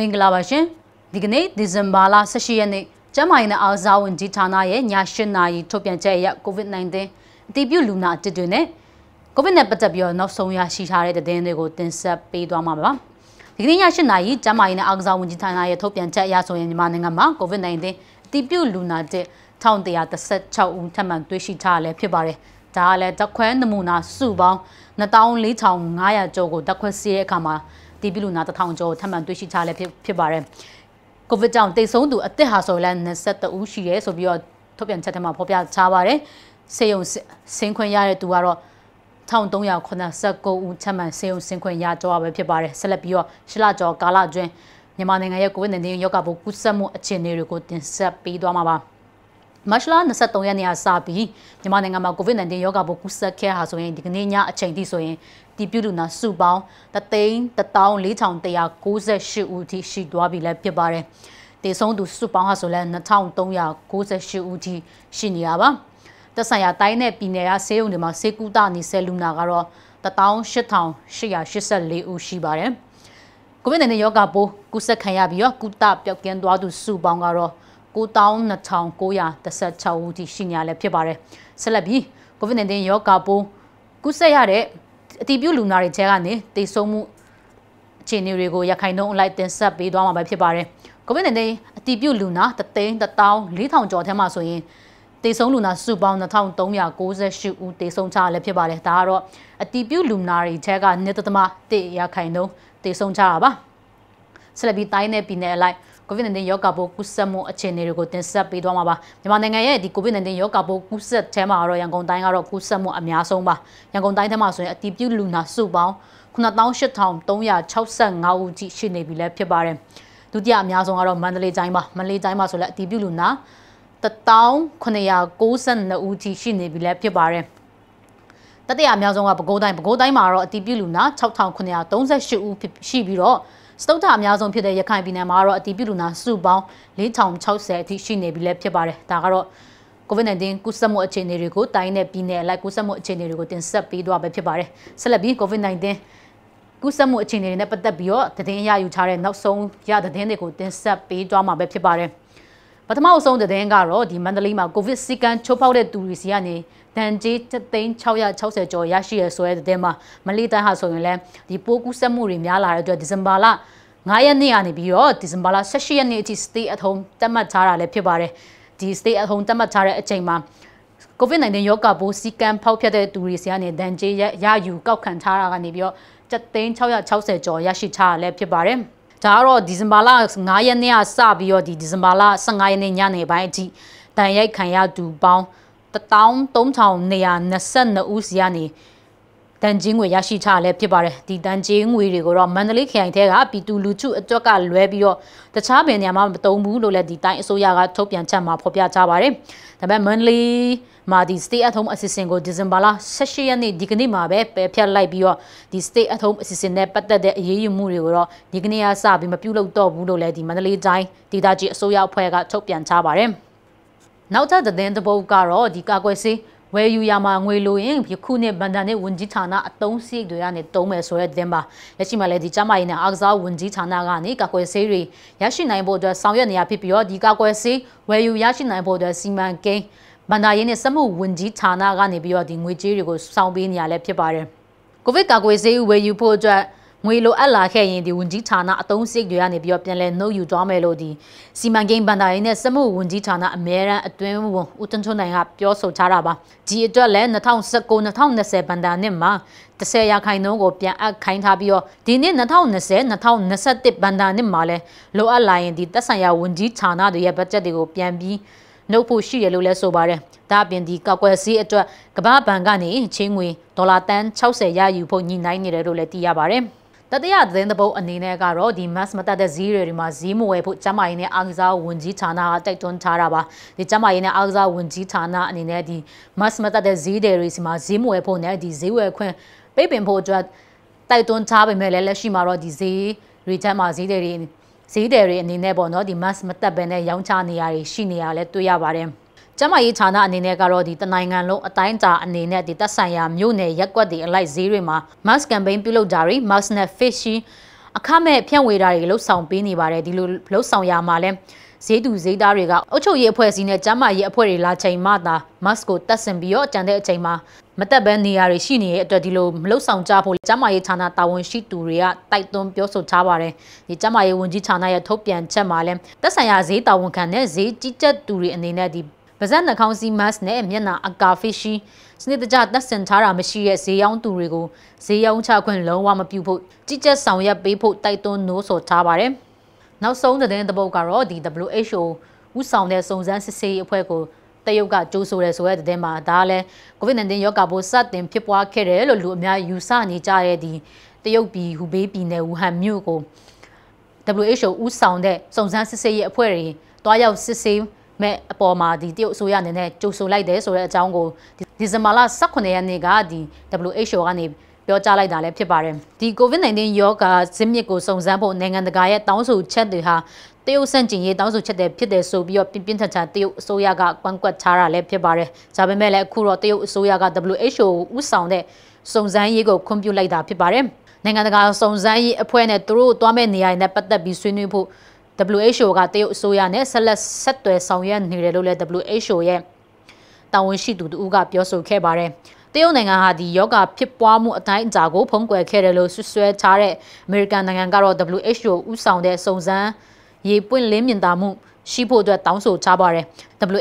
မင်္ဂလာပါရှင်ဒီကနေ့ဒီဇင်ဘာလ18ရက်နေ့ကျန်းမာရေးနဲ့အားစားဝန်ကြီးဌာနရဲ့ည8နာရီထုတ်ပြန်ချက်အရ COVID-19 အတည်ပြုလူနာအတစ်တွေနဲ့ COVID နဲ့ပတ်သက်ပြီးတော့နောက်ဆုံးရရှိထားတဲ့သတင်းတွေကိုတင်ဆက်ပေးသွားမှာပါဒီကနေ့ည8နာရီကျန်းမာရေးနဲ့အားစားဝန်ကြီးဌာနရဲ့ထုတ်ပြန်ချက်အရဆိုရင်မြန်မာနိုင်ငံမှာ COVID-19 အတည်ပြုလူနာတဲ့1136ဦးထပ်မံတွေ့ရှိထားရလဲဖြစ်ပါတယ်ဒါကလည်းဓာတ်ခွဲနမူနာစုပေါင်း24,500ကျော်ကိုဓာတ်ခွဲစီးတဲ့အခါမှာတီးပြီးလူနာတထောင်ကျော်ထပ်မံတွေ့ရှိထားလည်းဖြစ်ပါတယ်ကိုဗစ်ကြောင့်တိတ်ဆုံးသူအသက်ဟာဆိုလည်း23ဦးရှိတယ်ဆိုပြီးတော့ထုတ်ပြန်ချက်ထဲမှာဖော်ပြထားပါတယ်စေယုံစင်ခွင့်ရတဲ့သူကတော့1389ဦးချက်မှန်စေယုံစင်ခွင့်ရကြွားပဲဖြစ်ပါတယ်ဆက်လက်ပြီးတော့ရှလကျော်ကာလကျွင်းမြန်မာနိုင်ငံရဲ့ကိုဗစ် -19 ရောဂါပိုးကူးစက်မှုအခြေအနေတွေကိုတင်ဆက်ပေးသွားမှာပါမတ်လ23ရက်နေ့ကစပြီးမြန်မာနိုင်ငံမှာ COVID-19 ရောဂါပိုးကူးစက်ခဲ့ဟာဆိုရင်ဒီကနေ့ညအချိန်ထိဆိုရင်ဒီပြုလူနာစုပေါင်း3,4198ဦးထိရှိသွားပြီလည်းဖြစ်ပါတယ်။တေဆုံးသူစုပေါင်းဟာဆိုလဲ2,398ဦးထိရှိနေတာပါ။သက်ဆိုင်ရာတိုင်းနဲ့ပြည်နယ်ကဆေးရုံတွေမှာဆေးကုသနေဆဲလူနာကတော့18,884ဦးရှိပါတယ်။ကိုဗစ် -19 ရောဂါပိုးကူးစက်ခံရပြီးတော့ကုသပျောက်ကင်းသွားသူစုပေါင်းကတော့2,000 92,916ဦးထိရှိနေရလဲဖြစ်ပါတယ်။ဆက်လက်ပြီး COVID-19 ရောဂါပိုးကူးစက်ရတဲ့အတီးပြုလူနာတွေခြေကနေတိတ်ဆုံးမှုအခြေအနေတွေကိုရခိုင်နှုန်းအလိုက်တင်ဆက်ပေးသွားမှာပဲဖြစ်ပါတယ်။ COVID-19 အတီးပြုလူနာ3,400ကျော်ထဲမှာဆိုရင်တေဆုံးလူနာစုပေါင်း2398ဦးတေဆုံးချရလည်းဖြစ်ပါတယ်ဒါကတော့အတီးပြုလူနာတွေထဲက2.1ရာခိုင်နှုန်းတေဆုံးချတာပါဆက်လက်ပြီးတိုင်းနယ်ပြည်နယ်အလိုက် COVID-19 ရောဂါပိုးကူးစက်မှုအခြေအနေတွေကိုတင်ဆက်ပေးသွားမှာပါမြန်မာနိုင်ငံရဲ့ဒီ COVID-19 ရောဂါပိုးကူးစက်ထဲမှာတော့ရန်ကုန်တိုင်းကတော့ကူးစက်မှုအများဆုံးပါရန်ကုန်တိုင်းထဲမှာဆိုရင်အတည်ပြုလူနာစုပေါင်း98365ဦးထိရှိနေပြီလည်းဖြစ်ပါတယ်ဒုတိယအများဆုံးကတော့မန္တလေးတိုင်းပါမန္တလေးတိုင်းမှာဆိုလည်းအတည်ပြုလူနာ1992ဦးထိရှိနေပြီလည်းဖြစ်ပါတယ်တတိယအများဆုံးကပဲခူးတိုင်းပဲခူးတိုင်းမှာတော့အတည်ပြုလူနာ6938ဦးရှိပြီးတော့စတုထအများဆုံးဖြစ်တဲ့ရခိုင်ပြည်နယ်မှာတော့အတည်ပြုလူနာစုပေါင်း4060အထိရှိနေပြီလည်းဖြစ်ပါတယ်ဒါကတော့ COVID-19 ကူးစက်မှုအခြေအနေတွေကိုတိုင်းနဲ့ပြည်နယ်အလိုက်ကူးစက်မှုအခြေအနေတွေကိုတင်ဆက်ပေးသွားပဲဖြစ်ပါတယ်ဆက်လက်ပြီး COVID-19 ကူးစက်မှုအခြေအနေတွေနဲ့ပတ်သက်ပြီးတော့သတင်းရယူထားတဲ့နောက်ဆုံးရသတင်းတွေကိုတင်ဆက်ပေးသွားမှာပဲဖြစ်ပါတယ်ပထမဆုံးသတင်းကတော့ဒီမန္တလေးမှာကိုဗစ်စီကံချိုးဖောက်တဲ့သူတွေစီကနေတန်ကြီး3660ကျော်ရရှိရဆိုတဲ့သတင်းမှာမလေးတိုင်းဟာဆိုရင်လည်းဒီပိုးကူးစက်မှုတွေများလာတဲ့အတွက်ဒီဇင်ဘာလ9ရက်နေ့ကနေပြီးတော့ဒီဇင်ဘာလ16ရက်နေ့အထိ stay at home သတ်မှတ်ထားတာလည်းဖြစ်ပါတယ်ဒီ stay at home သတ်မှတ်ထားတဲ့အချိန်မှာ COVID-19 ရောဂါပိုးစီကံဖောက်ဖျက်တဲ့သူတွေဆီကနေတန်ကြီးရရယူကောက်ခံထားတာကနေပြီးတော့7660ကျော်ရရှိထားတာလည်းဖြစ်ပါတယ်။ဒါကတော့ဒီဇင်ဘာလ9ရက်နေ့ကစပြီးတော့ဒီဒီဇင်ဘာလ15ရက်နေ့ညနေပိုင်းအထိတန်ရိုက်ခံရသူပေါင်း13222ဦးစီကနေတန်ချင်းငွေရရှိထားလည်းဖြစ်ပါတယ်ဒီတန်ချင်းငွေတွေကိုတော့မန္တလေးခရိုင်ထဲကပြည်သူလူထုအတွက်ကလွဲပြီးတော့တခြားဘယ်နေရာမှမတုံးဘူးလို့လည်းဒီတိုင်းအစိုးရကထုတ်ပြန်ချက်မှာဖော်ပြကြပါတယ်ဒါပေမဲ့မန္တလေးမှာဒီ stay at home assistance ကို December လ16ရက်နေ့ဒီကနေ့မှာပဲပယ်ဖျက်လိုက်ပြီးတော့ဒီ stay at home assistance နဲ့ပတ်သက်တဲ့အရေးယူမှုတွေကိုတော့ဒီကနေ့ကစပြီးမပြုလုပ်တော့ဘူးလို့လည်းဒီမန္တလေးတိုင်းဒေသကြီးအစိုးရအဖွဲ့ကထုတ်ပြန်ထားပါတယ်နောက်ထပ်သတင်းတစ်ပုဒ်ကတော့ဒီကာကွယ်ဆေးဝယ်ယူရမှာငွေလိုရင်ယခုနှစ်ဘန်ဒန်နဲ့ဝန်ကြီးဌာနအသုံးစရိတ်တွေကနေတုံးမယ်ဆိုတဲ့သတင်းပါလက်ရှိမှာလည်းဒီကျမကြီးနဲ့အားကစားဝန်ကြီးဌာနကနေကာကွယ်ဆေးတွေရရှိနိုင်ဖို့အတွက်ဆောင်ရွက်နေရဖြစ်ပြီးတော့ဒီကာကွယ်ဆေးဝယ်ယူရရှိနိုင်ဖို့အတွက်စီမံကိန်းဘန်ဒါရင်းနဲ့စမှုဝန်ကြီးဌာနကနေပြီးတော့ဒီငွေကြေးတွေကိုစောင့်ပေးနေရလဲဖြစ်ပါတယ်ကိုဗစ်ကာကွယ်ဆေးဝယ်ယူဖို့အတွက်ငွေလိုအပ်လာခဲ့ရင်ဒီဝန်ကြီးဌာနအသုံးစရိတ်တွေကနေပြီးတော့ပြန်လည်နှုတ်ယူသွားမယ်လို့ဒီစီမံကိန်းဗန်ဒါရေးနဲ့စမှုဝန်ကြီးဌာနအမြဲတမ်းအတွင်းဝန်ဦးတန်းထွန်းနိုင်ကပြောဆိုထားတာပါဒီအတွက်လည်း2019-2020ဗန်ဒါနှစ်မှာ30ရာခိုင်နှုန်းကိုပြန်အပ်ခိုင်းထားပြီးတော့ဒီနှစ်2020-2021ဗန်ဒါနှစ်မှာလည်းလိုအပ်လာရင်ဒီသက်ဆိုင်ရာဝန်ကြီးဌာနတွေရဲ့ဘတ်ဂျက်တွေကိုပြန်ပြီးနှုတ်ဖို့ရှိရလို့လဲဆိုပါတယ်။ဒါအပြင်ဒီကောက်ွယ်ဈေးအတွက်ကမ္ဘာဘဏ်ကနေချင်းငွေဒေါ်လာတန်60ရယူဖို့ညှိနှိုင်းနေတယ်လို့လည်းသိရပါတယ်။တတိယသတင်းသဘုံအနေနဲ့ကတော့ဒီ mass မတက်တဲ့ဈေးတွေဒီမှာဈေးမဝယ်ဖို့ကျမရင်းနဲ့အာကစားဝန်ကြီးဌာနကတိုက်တွန်းထားတာပါဒီကျမရင်းနဲ့အာကစားဝန်ကြီးဌာနအနေနဲ့ဒီ mass မတက်တဲ့ဈေးတွေဒီမှာဈေးမဝယ်ဖို့နဲ့ဒီဈေးဝယ်ခွင့်ပိတ်ပင်ဖို့အတွက်တိုက်တွန်းထားပေမဲ့လည်းလက်ရှိမှာတော့ဒီဈေးတွေချက်မှာဈေးတွေဈေးတွေအနေနဲ့ပေါ့နော်ဒီ mass မတက်ဘဲနဲ့ရောင်းချနေရတွေရှိနေရလဲတွေ့ရပါတယ်ကျမရေးဌာနအနေနဲ့ကတော့ဒီတနိုင်ငံလုံးအတိုင်းအတာအနေနဲ့ဒီသက်ဆိုင်ရာမြို့နယ်ရက်ကွက်တွေအလိုက်ဈေးတွေမှာ mask campaign ပြုလုပ်တာတွေ mask နဲ့ face shield အခမဲ့ဖြန့်ဝေတာတွေလှုပ်ဆောင်ပေးနေပါတယ်ဒီလိုလှုပ်ဆောင်ရမှာလဲဈေးသူဈေးသားတွေကအုတ်ချုပ်ရေးအဖွဲ့အစည်းနဲ့ကျမရေးအဖွဲ့တွေလာချိန်မှသာ mask ကိုတပ်ဆင်ပြီးတော့ကြံတဲ့အချိန်မှာမတက်ဘဲနေရာတွေရှိနေတဲ့အတွက်ဒီလိုမလှုပ်ဆောင်ကြဖို့ကျမရေးဌာနတာဝန်ရှိသူတွေကတိုက်တွန်းပြောဆိုထားပါတယ်ဒီကျမရေးဝန်ကြီးဌာနရဲ့ထုတ်ပြန်ချက်မှာလဲသက်ဆိုင်ရာဈေးတာဝန်ခံနဲ့ဈေးကြီးကြပ်သူတွေအနေနဲ့ဒီပါဇက်နှာခေါင်းစည်း mask နဲ့မျက်နှာအကာဖေးရှိစနစ်တကျတပ်ဆင်ထားတာမရှိတဲ့ဈေးရောင်းသူတွေကိုဈေးရောင်းချခွင့်လုံးဝမပြုဖို့ကြီးကြပ်ဆောင်ရွက်ပေးဖို့တိုက်တွန်းနိုးဆော်ထားပါတယ်။နောက်ဆုံးသတင်းတစ်ပုဒ်ကတော့ဒီ WHO ဥဆောင်တဲ့စုံစမ်းစစ်ဆေးရေးအဖွဲ့ကိုတရုတ်ကကြိုးဆိုရဲဆိုတဲ့တဲ့မှာဒါလည်း COVID-19 ရောဂါပိုးစတင်ဖြစ်ပွားခဲ့တယ်လို့လူအများယူဆနေကြတဲ့ဒီတရုတ်ပြည်ဟူဘေးပြည်နယ်ဝူဟန်မြို့ကို WHO ဥဆောင်တဲ့စုံစမ်းစစ်ဆေးရေးအဖွဲ့တွေတွားရောက်စစ်ဆေးမဲ့အပေါ်မှာဒီတရုတ်အစိုးရအနေနဲ့ကြိုဆိုလိုက်တယ်ဆိုတဲ့အကြောင်းကိုဒီဇင်ဘာလ18ရက်နေ့ကဒီ WHO ကနေပြောကြားလိုက်တာလည်းဖြစ်ပါတယ်ဒီ COVID-19 ရောဂါဇစ်မြစ်ကိုစုံစမ်းဖို့နိုင်ငံတကာရဲ့တောင်းဆိုချက်တွေဟာတရုတ်ဆန့်ကျင်ရေးတောင်းဆိုချက်တွေဖြစ်တယ်ဆိုပြီးတော့ပြင်းပြင်းထန်ထန်တရုတ်အစိုးရကကွန်ကွက်ထားတာလည်းဖြစ်ပါတယ်ဒါပေမဲ့လည်းအခုတော့တရုတ်အစိုးရက WHO ဥဆောင်တဲ့စုံစမ်းရေးကိုခွင့်ပြုလိုက်တာဖြစ်ပါတယ်နိုင်ငံတကာစုံစမ်းရေးအဖွဲ့နဲ့သူတို့သွားမဲ့နေရာနဲ့ပတ်သက်ပြီးဆွေးနွေးဖို့ WHO ကတရုတ်အစိုးရနဲ့ဆက်လက်ဆက်သွယ်ဆောင်ရွက်နေတယ်လို့လည်း WHO ရဲ့တာဝန်ရှိသူတဦးကပြောဆိုခဲ့ပါတယ်။တရုတ်နိုင်ငံဟာဒီယောဂဖြစ်ပွားမှုအတိုင်းအတာကိုဖုံးကွယ်ခဲ့တယ်လို့ဆွဆွဲထားတဲ့အမေရိကန်နိုင်ငံကတော့ WHO ဥဆောင်တဲ့စုံစမ်းရေပွင့်လင်းမြင်သာမှုရှိဖို့အတွက်တောင်းဆိုချပါတယ်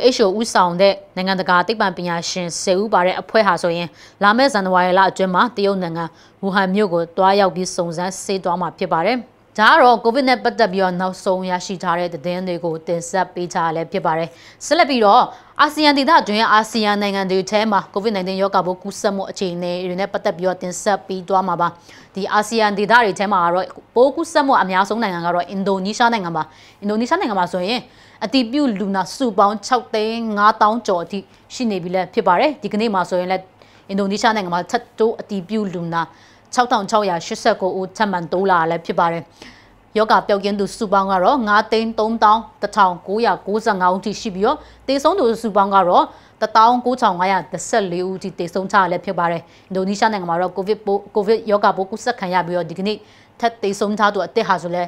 WHO ဥဆောင်တဲ့နိုင်ငံတကာသိပ္ပံပညာရှင်10ဦးပါတဲ့အဖွဲ့ဟာဆိုရင်လာမယ့်ဇန်နဝါရီလအတွင်းမှာတရုတ်နိုင်ငံဝူဟန်မြို့ကိုတွားရောက်ပြီးစုံစမ်းဆေးသွားမှာဖြစ်ပါတယ်။ဒါကတော့ COVID နဲ့ပတ်သက်ပြီးတော့နောက်ဆုံးရရှိထားတဲ့သတင်းတွေကိုတင်ဆက်ပေးထားရလဲဖြစ်ပါတယ်။ဆက်လက်ပြီးတော့အာဆီယံဒေသတွင်းအာဆီယံနိုင်ငံတွေထဲမှာ COVID-19 ရောဂါပိုးကူးစက်မှုအခြေအနေတွေနဲ့ပတ်သက်ပြီးတော့တင်ဆက်ပြီးသွားမှာပါ။ဒီအာဆီယံဒေသတွေထဲမှာကတော့ပိုးကူးစက်မှုအများဆုံးနိုင်ငံကတော့အင်ဒိုနီးရှားနိုင်ငံပါ။အင်ဒိုနီးရှားနိုင်ငံမှာဆိုရင်အတိပြုလူနာစုပေါင်း6သိန်း5000ကျော်အထိရှိနေပြီလဲဖြစ်ပါတယ်။ဒီကနေ့မှာဆိုရင်လည်းအင်ဒိုနီးရှားနိုင်ငံမှာထပ်တိုးအတိပြုလူနာ6689ဦးထပ်မံတိုးလာလည်းဖြစ်ပါတယ်။ယောဂပျောက်ကင်းသူစုပေါင်းကတော့9သိန်း3995ဦးထိရှိပြီးတော့တေဆုံးသူစုပေါင်းကတော့19514ဦးထိတေဆုံးချရလည်းဖြစ်ပါတယ်။အင်ဒိုနီးရှားနိုင်ငံမှာတော့ကိုဗစ်ပိုးကိုဗစ်ယောဂပိုးကူးစက်ခံရပြီးတော့ဒီကနေ့ထပ်တေဆုံးထားသူအသက်ဟာဆိုလဲ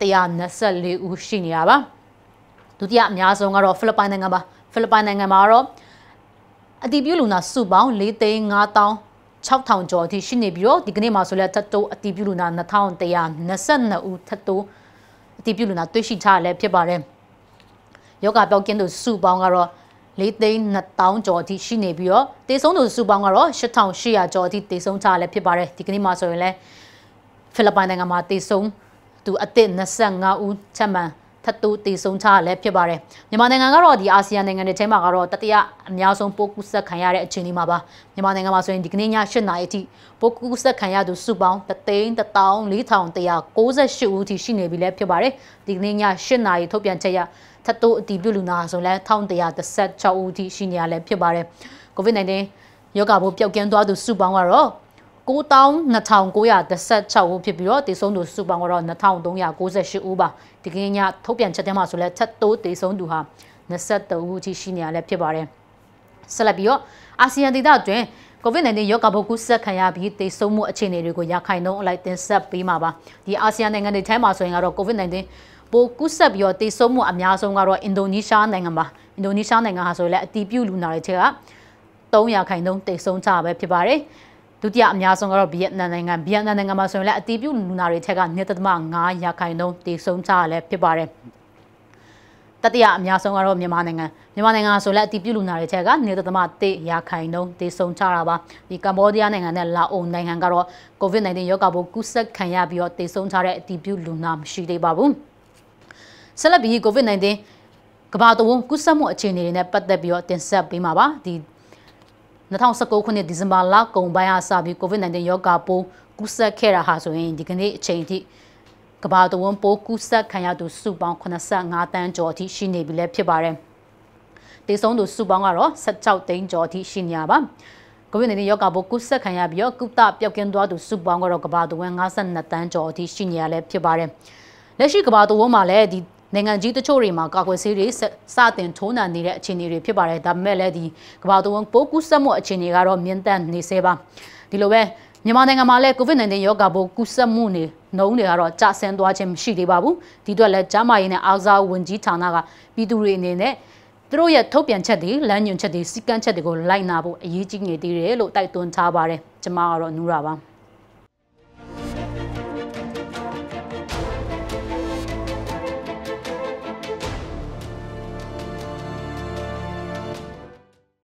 124ဦးရှိနေတာပါ။ဒုတိယအများဆုံးကတော့ဖိလစ်ပိုင်နိုင်ငံပါ။ဖိလစ်ပိုင်နိုင်ငံမှာတော့အတည်ပြုလူနာစုပေါင်း4သိန်း5000 6000ကျော်အထိရှိနေပြီးတော့ဒီကနေ့မှာဆိုလဲထပ်တိုးအတီးပြုလူနာ2122ဦးထပ်တိုးအတီးပြုလူနာတွေ့ရှိထားရလဲဖြစ်ပါတယ်ယောဂပျောက်ကင်းသူစုပေါင်းကတော့၄သိန်း2000ကျော်အထိရှိနေပြီးတော့တေဆုံးသူစုပေါင်းကတော့8800ကျော်အထိတေဆုံးချရလဲဖြစ်ပါတယ်ဒီကနေ့မှာဆိုရင်လဲဖိလစ်ပိုင်နိုင်ငံမှာတေဆုံးသူအသစ်25ဦးချက်မှန်ထပ်တိုးတည်ဆုံချရလဲဖြစ်ပါတယ်မြန်မာနိုင်ငံကတော့ဒီအာဆီယံနိုင်ငံတွေထဲမှာကတော့တတိယအများဆုံးပိုးကူးစက်ခံရတဲ့အခြေအနေမှာပါမြန်မာနိုင်ငံမှာဆိုရင်ဒီကနေ့ည8နာရီအထိပိုးကူးစက်ခံရသူစုပေါင်း3,498ဦးထိရှိနေပြီလဲဖြစ်ပါတယ်ဒီကနေ့ည8နာရီထုတ်ပြန်ချက်ရထပ်တိုးအတည်ပြုလူနာဆိုလဲ1136ဦးထိရှိနေရလဲဖြစ်ပါတယ် COVID-19 ရောဂါပိုးပျောက်ကင်းသွားသူစုပေါင်းကတော့9216ဦးဖြစ်ပြီးတော့တည်ဆုံးသူစုပေါင်းကတော့2398ဦးပါဒီကနေ့ညထုတ်ပြန်ချက်ထဲမှာဆိုလဲချက်တိုးတည်ဆုံးသူဟာ23ဦးအထိရှိနေရလဲဖြစ်ပါတယ်ဆက်လက်ပြီးတော့အာဆီယံဒေသအတွင်း COVID-19 ရောဂါပိုးကူးစက်ခံရပြီးတိတ်ဆုံးမှုအခြေအနေတွေကိုရခိုင်နှုန်းအလိုက်တင်ဆက်ပေးမှာပါဒီအာဆီယံနိုင်ငံတွေထဲမှာဆိုရင်ကတော့ COVID-19 ပိုးကူးစက်ပြီးတော့တိတ်ဆုံးမှုအများဆုံးကတော့အင်ဒိုနီးရှားနိုင်ငံပါအင်ဒိုနီးရှားနိုင်ငံဟာဆိုရင်လည်းအတီးပြုလူနာတွေထဲက300ခိုင်နှုန်းတိတ်ဆုံးချပဲဖြစ်ပါတယ်ဒုတိယအများဆုံးကတော့ဗီယက်နမ်နိုင်ငံဗီယက်နမ်နိုင်ငံမှာဆိုရင်လည်းအတီးပြုလူနာတွေထက်က2.5ရာခိုင်နှုန်းတည်ဆုံးကြရလဲဖြစ်ပါတယ်တတိယအများဆုံးကတော့မြန်မာနိုင်ငံမြန်မာနိုင်ငံဆိုလည်းအတီးပြုလူနာတွေထက်ကနေသမ1ရာခိုင်နှုန်းတည်ဆုံးချတာပါဒီကမ္ဘောဒီးယားနိုင်ငံနဲ့လာအိုနိုင်ငံကတော့ COVID-19 ရောဂါပိုးကူးစက်ခံရပြီးတော့တည်ဆုံးချတဲ့အတီးပြုလူနာမရှိသေးပါဘူးဆက်လက်ပြီး COVID-19 ကမ္ဘာတဝန်းကူးစက်မှုအခြေအနေတွေနဲ့ပတ်သက်ပြီးတော့တင်ဆက်ပေးမှာပါဒီ2019ခုနှစ်ဒီဇင်ဘာလကုန်ပိုင်းအစပြီး COVID-19 ရောဂါပိုးကူးစက်ခဲ့တာဟာဆိုရင်ဒီကနေ့အချိန်ထိကမ္ဘာတဝန်းပိုးကူးစက်ခံရသူစုပေါင်း85တန်းကျော်အထိရှိနေပြီလည်းဖြစ်ပါတယ်။တေဆုံးသူစုပေါင်းကတော့16သိန်းကျော်အထိရှိနေရပါ။ကိုဗစ် -19 ရောဂါပိုးကူးစက်ခံရပြီးတော့ကုသပျောက်ကင်းသွားသူစုပေါင်းကတော့ကမ္ဘာတဝန်း52တန်းကျော်အထိရှိနေရလည်းဖြစ်ပါတယ်။လက်ရှိကမ္ဘာတဝန်းမှာလည်းဒီနိုင်ငံကြီးတချို့တွေမှာကာကွယ်ဆေးတွေစတင်ထိုးနှံနေတဲ့အခြေအနေတွေဖြစ်ပါတယ်ဒါပေမဲ့လည်းဒီကမ္ဘာတော်ဝန်ပိုးကူးစက်မှုအခြေအနေကတော့မြင့်တက်နေဆဲပါဒီလိုပဲမြန်မာနိုင်ငံမှာလည်း COVID-19 ရောဂါပိုးကူးစက်မှုနေနှုန်းတွေကတော့ကျဆင်းသွားခြင်းမရှိသေးပါဘူးဒီအတွက်လည်းကျန်းမာရေးနဲ့အားကစားဝန်ကြီးဌာနကပြည်သူတွေအနေနဲ့သူတို့ရဲ့ထုတ်ပြန်ချက်တွေလမ်းညွှန်ချက်တွေစီကံချက်တွေကိုလိုက်နာဖို့အရေးကြီးနေသေးတယ်လို့တိုက်တွန်းထားပါတယ်ကျွန်မကတော့နူရာပါ